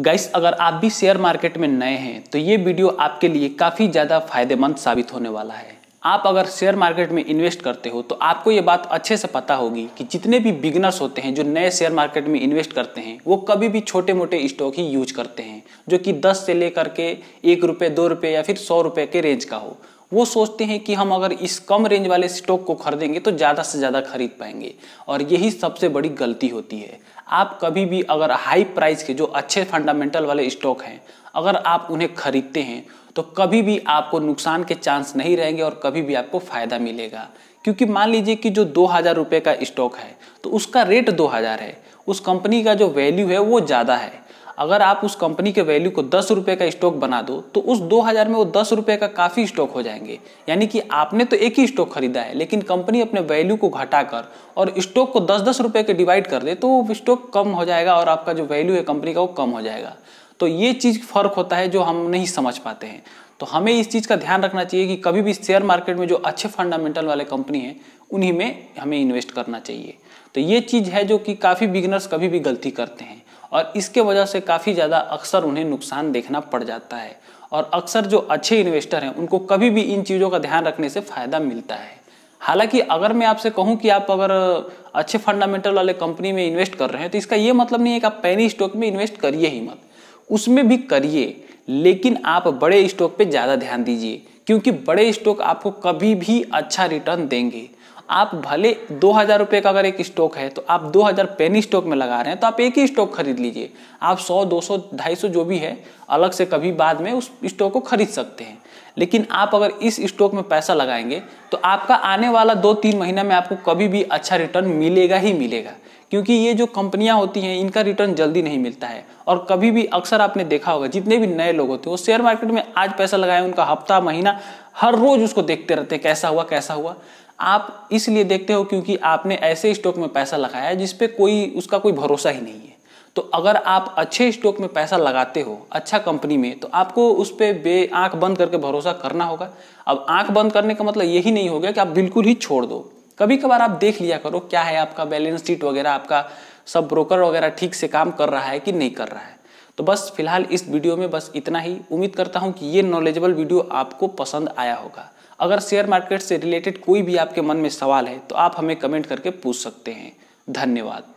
guys अगर आप भी शेयर मार्केट में नए हैं तो ये वीडियो आपके लिए काफ़ी ज़्यादा फायदेमंद साबित होने वाला है आप अगर शेयर मार्केट में इन्वेस्ट करते हो तो आपको ये बात अच्छे से पता होगी कि जितने भी बिगनर्स होते हैं जो नए शेयर मार्केट में इन्वेस्ट करते हैं वो कभी भी छोटे मोटे स्टॉक ही यूज करते हैं जो कि दस से लेकर के एक रुपये दो रुपये या फिर सौ रुपये के रेंज का हो वो सोचते हैं कि हम अगर इस कम रेंज वाले स्टॉक को खरीदेंगे तो ज़्यादा से ज़्यादा खरीद पाएंगे और यही सबसे बड़ी गलती होती है आप कभी भी अगर हाई प्राइस के जो अच्छे फंडामेंटल वाले स्टॉक हैं अगर आप उन्हें खरीदते हैं तो कभी भी आपको नुकसान के चांस नहीं रहेंगे और कभी भी आपको फ़ायदा मिलेगा क्योंकि मान लीजिए कि जो दो हज़ार रुपये का स्टॉक है तो उसका रेट दो हज़ार है उस कंपनी का जो वैल्यू है वो ज़्यादा है अगर आप उस कंपनी के वैल्यू को दस रुपये का स्टॉक बना दो तो उस दो हज़ार में वो दस रुपये का काफ़ी स्टॉक हो जाएंगे यानी कि आपने तो एक ही स्टॉक खरीदा है लेकिन कंपनी अपने वैल्यू को घटाकर और स्टॉक को दस दस रुपये के डिवाइड कर दे तो वो स्टॉक कम हो जाएगा और आपका जो वैल्यू है कंपनी का वो कम हो जाएगा तो ये चीज़ फ़र्क होता है जो हम नहीं समझ पाते हैं तो हमें इस चीज़ का ध्यान रखना चाहिए कि कभी भी शेयर मार्केट में जो अच्छे फंडामेंटल वाले कंपनी हैं उन्हीं में हमें इन्वेस्ट करना चाहिए तो ये चीज़ है जो कि काफ़ी बिगनर्स कभी भी गलती करते हैं और इसके वजह से काफ़ी ज़्यादा अक्सर उन्हें नुकसान देखना पड़ जाता है और अक्सर जो अच्छे इन्वेस्टर हैं उनको कभी भी इन चीज़ों का ध्यान रखने से फ़ायदा मिलता है हालांकि अगर मैं आपसे कहूं कि आप अगर अच्छे फंडामेंटल वाले कंपनी में इन्वेस्ट कर रहे हैं तो इसका ये मतलब नहीं है कि आप पैनी स्टॉक में इन्वेस्ट करिए ही मत उसमें भी करिए लेकिन आप बड़े स्टॉक पे ज़्यादा ध्यान दीजिए क्योंकि बड़े स्टॉक आपको कभी भी अच्छा रिटर्न देंगे आप भले दो हज़ार रुपए का अगर एक स्टॉक है तो आप दो हज़ार पेनी स्टॉक में लगा रहे हैं तो आप एक ही स्टॉक खरीद लीजिए आप सौ दो सौ ढाई सौ जो भी है अलग से कभी बाद में उस स्टॉक को खरीद सकते हैं लेकिन आप अगर इस स्टॉक में पैसा लगाएंगे तो आपका आने वाला दो तीन महीना में आपको कभी भी अच्छा रिटर्न मिलेगा ही मिलेगा क्योंकि ये जो कंपनियां होती हैं इनका रिटर्न जल्दी नहीं मिलता है और कभी भी अक्सर आपने देखा होगा जितने भी नए लोग होते हैं वो शेयर मार्केट में आज पैसा लगाए उनका हफ्ता महीना हर रोज उसको देखते रहते हैं कैसा हुआ कैसा हुआ आप इसलिए देखते हो क्योंकि आपने ऐसे स्टॉक में पैसा लगाया है जिसपे कोई उसका कोई भरोसा ही नहीं है तो अगर आप अच्छे स्टॉक में पैसा लगाते हो अच्छा कंपनी में तो आपको उस पर बे आँख बंद करके भरोसा करना होगा अब आँख बंद करने का मतलब यही नहीं होगा कि आप बिल्कुल ही छोड़ दो कभी कभार आप देख लिया करो क्या है आपका बैलेंस शीट वगैरह आपका सब ब्रोकर वगैरह ठीक से काम कर रहा है कि नहीं कर रहा है तो बस फिलहाल इस वीडियो में बस इतना ही उम्मीद करता हूँ कि ये नॉलेजेबल वीडियो आपको पसंद आया होगा अगर शेयर मार्केट से रिलेटेड कोई भी आपके मन में सवाल है तो आप हमें कमेंट करके पूछ सकते हैं धन्यवाद